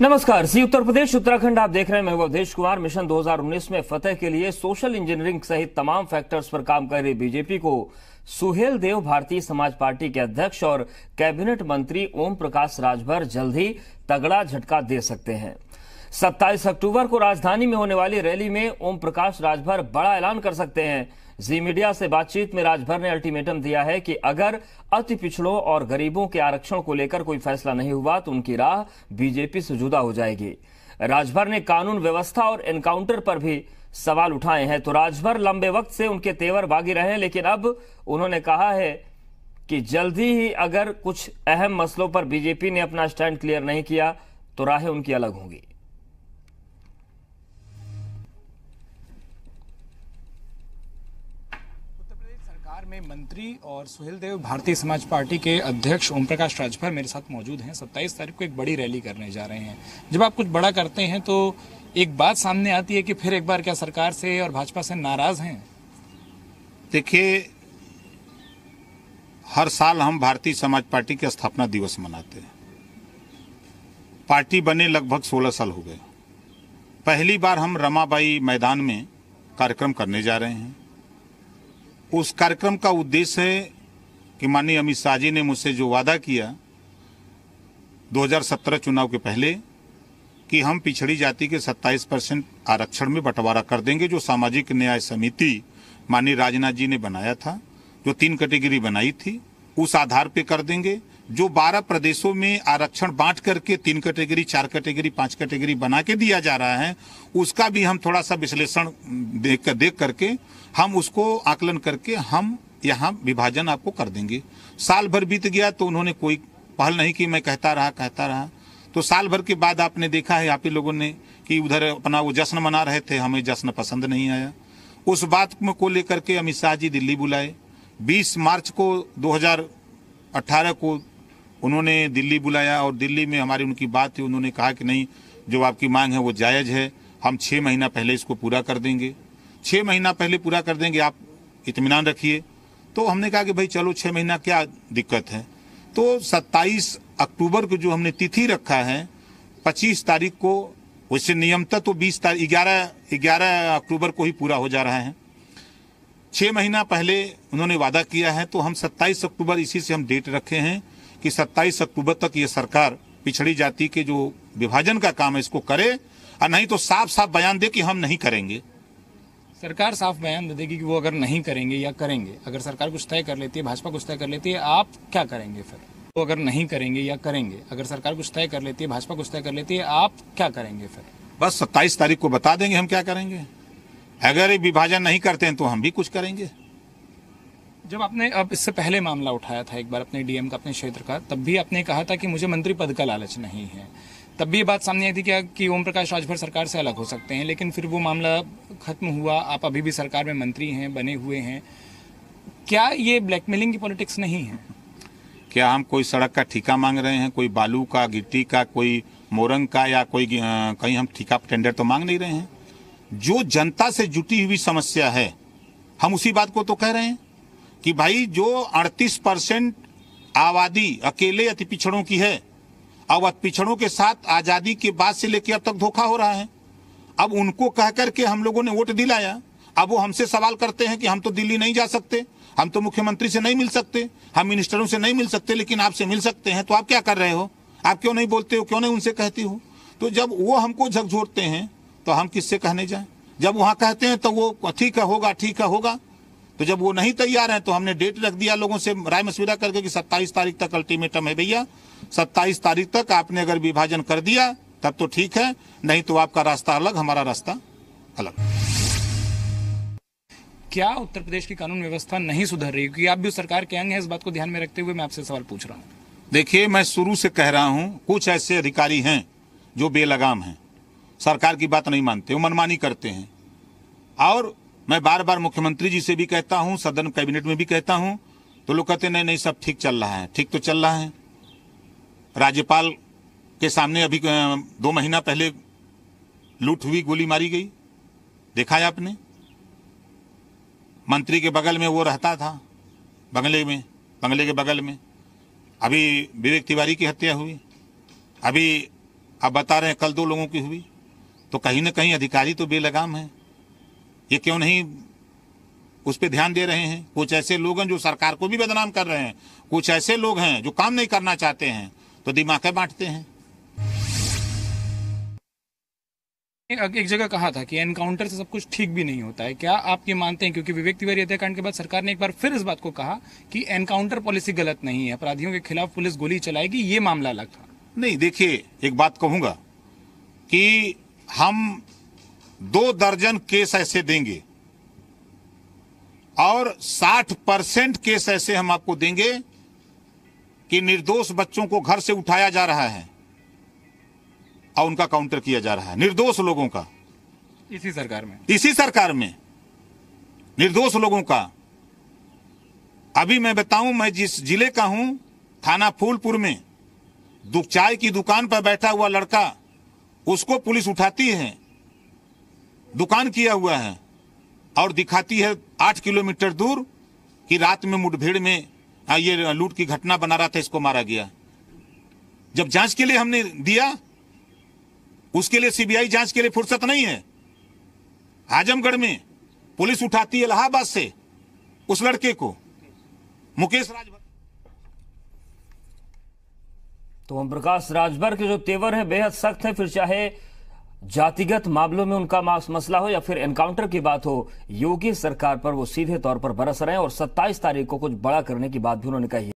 नमस्कार सी उत्तर प्रदेश उत्तराखंड आप देख रहे हैं मैं अवधेश कुमार मिशन 2019 में फतेह के लिए सोशल इंजीनियरिंग सहित तमाम फैक्टर्स पर काम कर रही बीजेपी को सुहेल देव भारतीय समाज पार्टी के अध्यक्ष और कैबिनेट मंत्री ओम प्रकाश राजभर जल्द ही तगड़ा झटका दे सकते हैं 27 अक्टूबर को राजधानी में होने वाली रैली में ओम प्रकाश राजभर बड़ा ऐलान कर सकते हैं जी मीडिया से बातचीत में राजभर ने अल्टीमेटम दिया है कि अगर अति पिछड़ों और गरीबों के आरक्षण को लेकर कोई फैसला नहीं हुआ तो उनकी राह बीजेपी से जुदा हो जाएगी राजभर ने कानून व्यवस्था और एनकाउंटर पर भी सवाल उठाए हैं तो राजभर लंबे वक्त से उनके तेवर बागी रहे लेकिन अब उन्होंने कहा है कि जल्दी ही अगर कुछ अहम मसलों पर बीजेपी ने अपना स्टैंड क्लियर नहीं किया तो राहें उनकी अलग होंगी बिहार में मंत्री और सुहेल देव भारतीय समाज पार्टी के अध्यक्ष ओम प्रकाश राजभर मेरे साथ मौजूद हैं 27 तारीख को एक बड़ी रैली करने जा रहे हैं जब आप कुछ बड़ा करते हैं तो एक बात सामने आती है कि फिर एक बार क्या सरकार से और भाजपा से नाराज हैं देखिए हर साल हम भारतीय समाज पार्टी के स्थापना दिवस मनाते हैं पार्टी बने लगभग सोलह साल हो गए पहली बार हम रमाबाई मैदान में कार्यक्रम करने जा रहे हैं उस कार्यक्रम का उद्देश्य है कि माननीय अमित शाह जी ने मुझसे जो वादा किया 2017 चुनाव के पहले कि हम पिछड़ी जाति के 27 परसेंट आरक्षण में बंटवारा कर देंगे जो सामाजिक न्याय समिति माननीय राजनाथ जी ने बनाया था जो तीन कैटेगरी बनाई थी उस आधार पे कर देंगे जो 12 प्रदेशों में आरक्षण बांट करके तीन कैटेगरी चार कैटेगरी पांच कैटेगरी बना के दिया जा रहा है उसका भी हम थोड़ा सा विश्लेषण देख, देख करके हम उसको आकलन करके हम यहाँ विभाजन आपको कर देंगे साल भर बीत गया तो उन्होंने कोई पहल नहीं की मैं कहता रहा कहता रहा तो साल भर के बाद आपने देखा है आप ही लोगों ने कि उधर अपना वो जश्न मना रहे थे हमें जश्न पसंद नहीं आया उस बात में को लेकर के अमित शाह जी दिल्ली बुलाए 20 मार्च को 2018 को उन्होंने दिल्ली बुलाया और दिल्ली में हमारी उनकी बात थी उन्होंने कहा कि नहीं जो आपकी मांग है वो जायज़ है हम छः महीना पहले इसको पूरा कर देंगे छः महीना पहले पूरा कर देंगे आप इतमान रखिए तो हमने कहा कि भाई चलो छः महीना क्या दिक्कत है तो 27 अक्टूबर को जो हमने तिथि रखा है 25 तारीख को वैसे नियमतः तो 20 तारीख ग्यारह ग्यारह अक्टूबर को ही पूरा हो जा रहा है छः महीना पहले उन्होंने वादा किया है तो हम 27 अक्टूबर इसी से हम डेट रखे हैं कि 27 अक्टूबर तक ये सरकार पिछड़ी जाति के जो विभाजन का काम है इसको करे और नहीं तो साफ साफ बयान दे कि हम नहीं करेंगे सरकार साफ बयान दे देगी कि वो अगर नहीं करेंगे या करेंगे अगर सरकार कुछ तय कर लेती है भाजपा कुछ तय कर लेती है आप क्या करेंगे फिर वो अगर नहीं करेंगे या करेंगे अगर सरकार कुछ तय कर लेती है भाजपा कुछ तय कर लेती है आप क्या करेंगे फिर बस सत्ताईस तारीख को बता देंगे हम क्या करेंगे अगर विभाजन नहीं करते हैं तो हम भी कुछ करेंगे जब आपने अब इससे पहले मामला उठाया था एक बार अपने डीएम का अपने क्षेत्र का तब भी आपने कहा था कि मुझे मंत्री पद का लालच नहीं है तब भी ये बात सामने आई थी क्या कि ओम प्रकाश राजभर सरकार से अलग हो सकते हैं लेकिन फिर वो मामला खत्म हुआ आप अभी भी सरकार में मंत्री हैं बने हुए हैं क्या ये ब्लैकमेलिंग की पॉलिटिक्स नहीं है क्या हम कोई सड़क का ठीका मांग रहे हैं कोई बालू का गिट्टी का कोई मोरंग का या कोई कहीं हम ठीका टेंडर तो मांग नहीं रहे हैं जो जनता से जुटी हुई समस्या है हम उसी बात को तो कह रहे हैं कि भाई जो 38 परसेंट आबादी अकेले अति पिछड़ों की है अवध पिछड़ों के साथ आजादी के बाद से लेकर अब तक धोखा हो रहा है अब उनको कह करके हम लोगों ने वोट दिलाया अब वो हमसे सवाल करते हैं कि हम तो दिल्ली नहीं जा सकते हम तो मुख्यमंत्री से नहीं मिल सकते हम मिनिस्टरों से नहीं मिल सकते लेकिन आपसे मिल सकते हैं तो आप क्या कर रहे हो आप क्यों नहीं बोलते हो क्यों नहीं उनसे कहती हो तो जब वो हमको झकझोरते हैं तो हम किससे कहने जाए जब वहां कहते हैं तो वो ठीक है होगा ठीक है होगा तो जब वो नहीं तैयार है तो हमने डेट रख दिया लोगों से राय मशविरा करके कि सत्ताईस तारीख तक अल्टीमेटम है भैया सत्ताईस तारीख तक आपने अगर विभाजन कर दिया तब तो ठीक है नहीं तो आपका रास्ता अलग हमारा रास्ता अलग क्या उत्तर प्रदेश की कानून व्यवस्था नहीं सुधर रही क्योंकि आप भी सरकार के अंग हैं इस बात को ध्यान में रखते हुए मैं आपसे सवाल पूछ रहा हूँ देखिए मैं शुरू से कह रहा हूँ कुछ ऐसे अधिकारी हैं जो बेलगाम हैं सरकार की बात नहीं मानते वो मनमानी करते हैं और मैं बार बार मुख्यमंत्री जी से भी कहता हूँ सदन कैबिनेट में भी कहता हूँ तो लोग कहते नहीं नहीं सब ठीक चल रहा है ठीक तो चल रहा है राज्यपाल के सामने अभी दो महीना पहले लूट हुई गोली मारी गई देखा है आपने मंत्री के बगल में वो रहता था बंगले में बंगले के बगल में अभी विवेक तिवारी की हत्या हुई अभी आप बता रहे हैं कल दो लोगों की हुई तो कहीं ना कहीं अधिकारी तो बेलगाम है ये क्यों नहीं उस पर ध्यान दे रहे हैं कुछ ऐसे लोग हैं जो सरकार को भी बदनाम कर रहे हैं कुछ ऐसे लोग हैं जो काम नहीं करना चाहते हैं तो दिमागें बांटते हैं एक जगह कहा था कि एनकाउंटर से सब कुछ ठीक भी नहीं होता है क्या आप ये मानते हैं क्योंकि विवेक तिवारी हत्याकांड के बाद सरकार ने एक बार फिर इस बात को कहा कि एनकाउंटर पॉलिसी गलत नहीं है अपराधियों के खिलाफ पुलिस गोली चलाएगी ये मामला अलग था नहीं देखिए एक बात कहूंगा कि हम दो दर्जन केस ऐसे देंगे और साठ परसेंट केस ऐसे हम आपको देंगे कि निर्दोष बच्चों को घर से उठाया जा रहा है और उनका काउंटर किया जा रहा है निर्दोष लोगों का इसी सरकार में इसी सरकार में निर्दोष लोगों का अभी मैं बताऊं मैं जिस जिले का हूं थाना फूलपुर में चाय की दुकान पर बैठा हुआ लड़का उसको पुलिस उठाती है दुकान किया हुआ है और दिखाती है आठ किलोमीटर दूर कि रात में मुठभेड़ में हाँ, ये लूट की घटना बना रहा था इसको मारा गया जब जांच के लिए हमने दिया उसके लिए सीबीआई जांच के लिए फुर्सत नहीं है आजमगढ़ में पुलिस उठाती है इलाहाबाद से उस लड़के को मुकेश राज तो ओम प्रकाश राजभर के जो तेवर है बेहद सख्त है फिर चाहे जातिगत मामलों में उनका मसला हो या फिर एनकाउंटर की बात हो योगी सरकार पर वो सीधे तौर पर बरस रहे हैं और 27 तारीख को कुछ बड़ा करने की बात भी उन्होंने कही